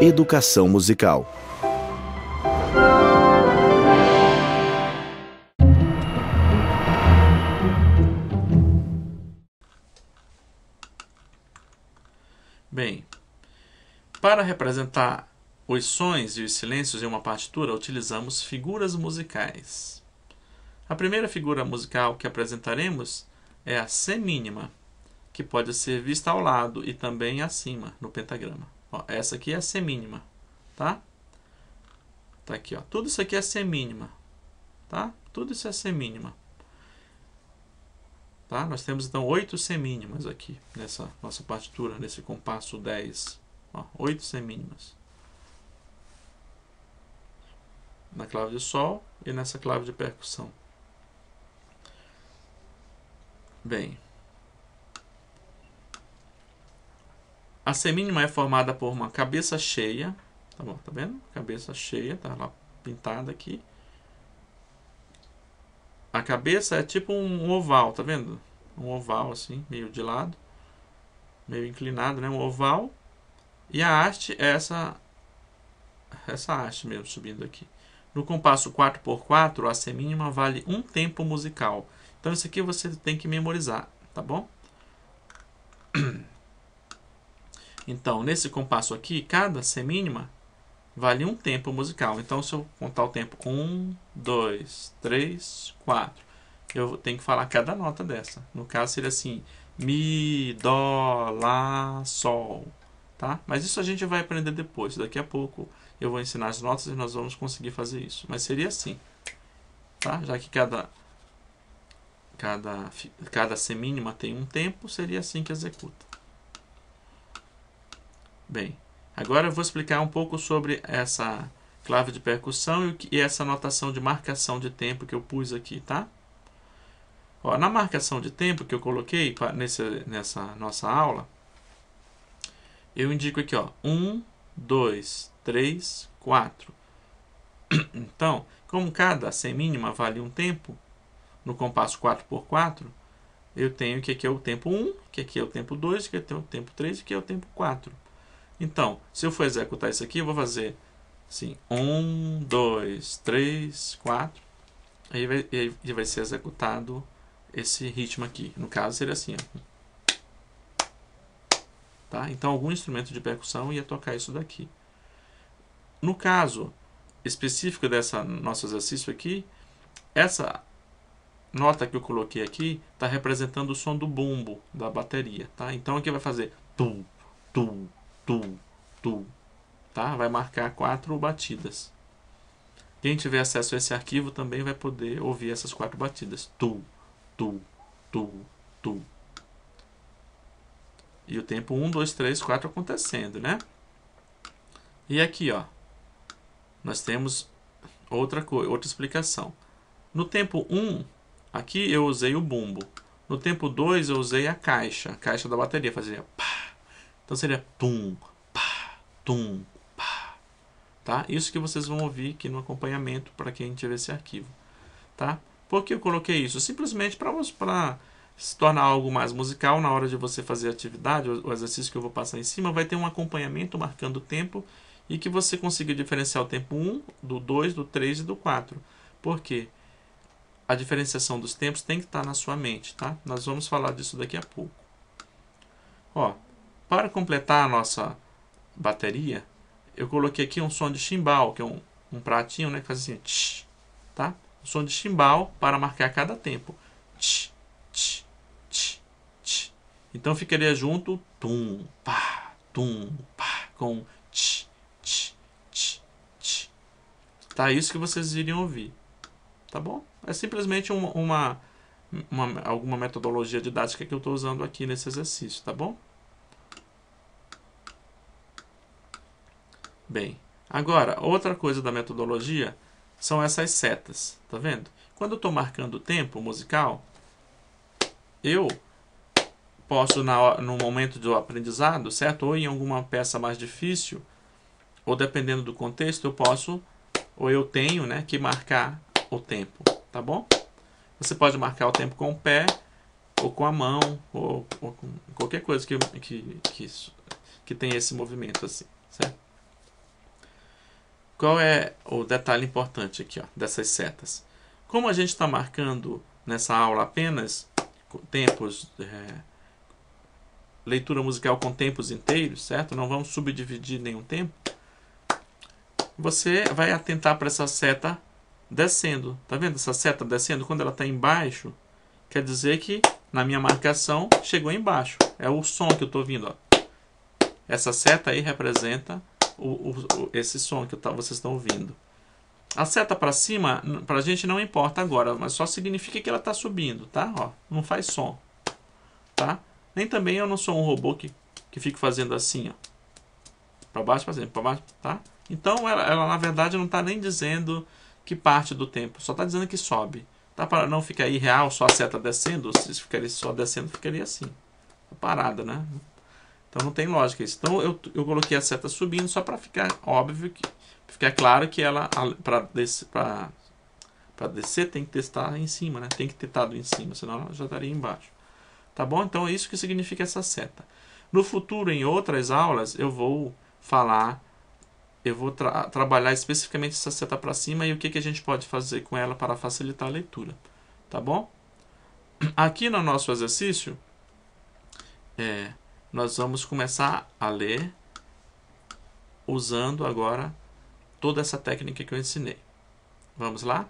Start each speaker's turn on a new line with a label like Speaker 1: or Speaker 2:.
Speaker 1: Educação musical. Bem, para representar os sons e os silêncios em uma partitura, utilizamos figuras musicais. A primeira figura musical que apresentaremos é a semínima que pode ser vista ao lado e também acima no pentagrama. Ó, essa aqui é semínima, tá? Tá aqui, ó. Tudo isso aqui é semínima, tá? Tudo isso é semínima. Tá? Nós temos então oito semínimas aqui nessa nossa partitura, nesse compasso 10. Ó, 8 semínimas. Na clave de sol e nessa clave de percussão. Bem, A semínima é formada por uma cabeça cheia, tá bom, tá vendo? Cabeça cheia, tá lá pintada aqui. A cabeça é tipo um oval, tá vendo? Um oval assim, meio de lado, meio inclinado, né? Um oval. E a haste é essa essa haste mesmo subindo aqui. No compasso 4x4, a semínima vale um tempo musical. Então isso aqui você tem que memorizar, tá bom? Então, nesse compasso aqui, cada semínima vale um tempo musical. Então, se eu contar o tempo 1, 2, 3, 4, eu tenho que falar cada nota dessa. No caso, seria assim, Mi, Dó, Lá, Sol. Tá? Mas isso a gente vai aprender depois. Daqui a pouco eu vou ensinar as notas e nós vamos conseguir fazer isso. Mas seria assim, tá? já que cada, cada, cada semínima tem um tempo, seria assim que executa. Bem, agora eu vou explicar um pouco sobre essa clave de percussão e essa notação de marcação de tempo que eu pus aqui, tá? Ó, na marcação de tempo que eu coloquei nesse, nessa nossa aula, eu indico aqui, ó, 1, 2, 3, 4. Então, como cada semínima vale um tempo, no compasso 4x4, eu tenho que aqui é o tempo 1, que aqui é o tempo 2, que aqui é o tempo 3 e que é o tempo 4. Então, se eu for executar isso aqui, eu vou fazer assim, 1, 2, 3, 4, aí vai, e vai ser executado esse ritmo aqui. No caso, seria assim. Ó. Tá? Então, algum instrumento de percussão ia tocar isso daqui. No caso específico dessa nosso exercício aqui, essa nota que eu coloquei aqui está representando o som do bumbo da bateria. Tá? Então, aqui vai fazer... Tum, tum, tu, tu, tá? Vai marcar quatro batidas. Quem tiver acesso a esse arquivo também vai poder ouvir essas quatro batidas. Tu, tu, tu, tu. E o tempo 1, 2, 3, 4 acontecendo, né? E aqui, ó, nós temos outra, coisa, outra explicação. No tempo 1, aqui eu usei o bumbo. No tempo 2, eu usei a caixa, a caixa da bateria, fazia pá, então seria tum, pá, tum, pá. Tá? Isso que vocês vão ouvir aqui no acompanhamento para quem tiver esse arquivo. Tá? Por que eu coloquei isso? Simplesmente para se tornar algo mais musical na hora de você fazer a atividade, o exercício que eu vou passar em cima, vai ter um acompanhamento marcando o tempo e que você consiga diferenciar o tempo 1 do 2, do 3 e do 4. Por quê? A diferenciação dos tempos tem que estar tá na sua mente, tá? Nós vamos falar disso daqui a pouco. Ó, para completar a nossa bateria, eu coloquei aqui um som de chimbal, que é um, um pratinho, né? Que faz assim, tch, tá? Um som de chimbal para marcar cada tempo. Tch, tch, tch, tch. Então ficaria junto tum, pá, tum, pá, com tch, tch, tch, tch. Tá isso que vocês iriam ouvir. Tá bom? É simplesmente uma, uma, uma alguma metodologia didática que eu estou usando aqui nesse exercício, tá bom? Bem, agora, outra coisa da metodologia são essas setas, tá vendo? Quando eu estou marcando o tempo musical, eu posso, na, no momento do aprendizado, certo? Ou em alguma peça mais difícil, ou dependendo do contexto, eu posso, ou eu tenho, né, que marcar o tempo, tá bom? Você pode marcar o tempo com o pé, ou com a mão, ou, ou com qualquer coisa que, que, que, que tem esse movimento assim, certo? Qual é o detalhe importante aqui ó, dessas setas? Como a gente está marcando nessa aula apenas tempos, é, leitura musical com tempos inteiros, certo? Não vamos subdividir nenhum tempo. Você vai atentar para essa seta descendo. Tá vendo essa seta descendo? Quando ela está embaixo, quer dizer que na minha marcação chegou embaixo. É o som que eu estou ouvindo. Ó. Essa seta aí representa o, o, esse som que tá, vocês estão ouvindo. A seta para cima, para a gente não importa agora, mas só significa que ela está subindo, tá? Ó, não faz som, tá? Nem também eu não sou um robô que, que fico fazendo assim, ó. Para baixo, para cima, para baixo, tá? Então, ela, ela na verdade não está nem dizendo que parte do tempo, só está dizendo que sobe. Tá? Para não ficar irreal, só a seta descendo, se ficaria só descendo, ficaria assim. Tá parada, né? Então não tem lógica isso. Então eu, eu coloquei a seta subindo só para ficar óbvio, que, ficar claro que ela para descer, descer tem que estar em cima, né? Tem que ter estado em cima, senão ela já estaria embaixo. Tá bom? Então é isso que significa essa seta. No futuro, em outras aulas, eu vou falar, eu vou tra trabalhar especificamente essa seta para cima e o que, que a gente pode fazer com ela para facilitar a leitura. Tá bom? Aqui no nosso exercício, é, nós vamos começar a ler usando agora toda essa técnica que eu ensinei. Vamos lá?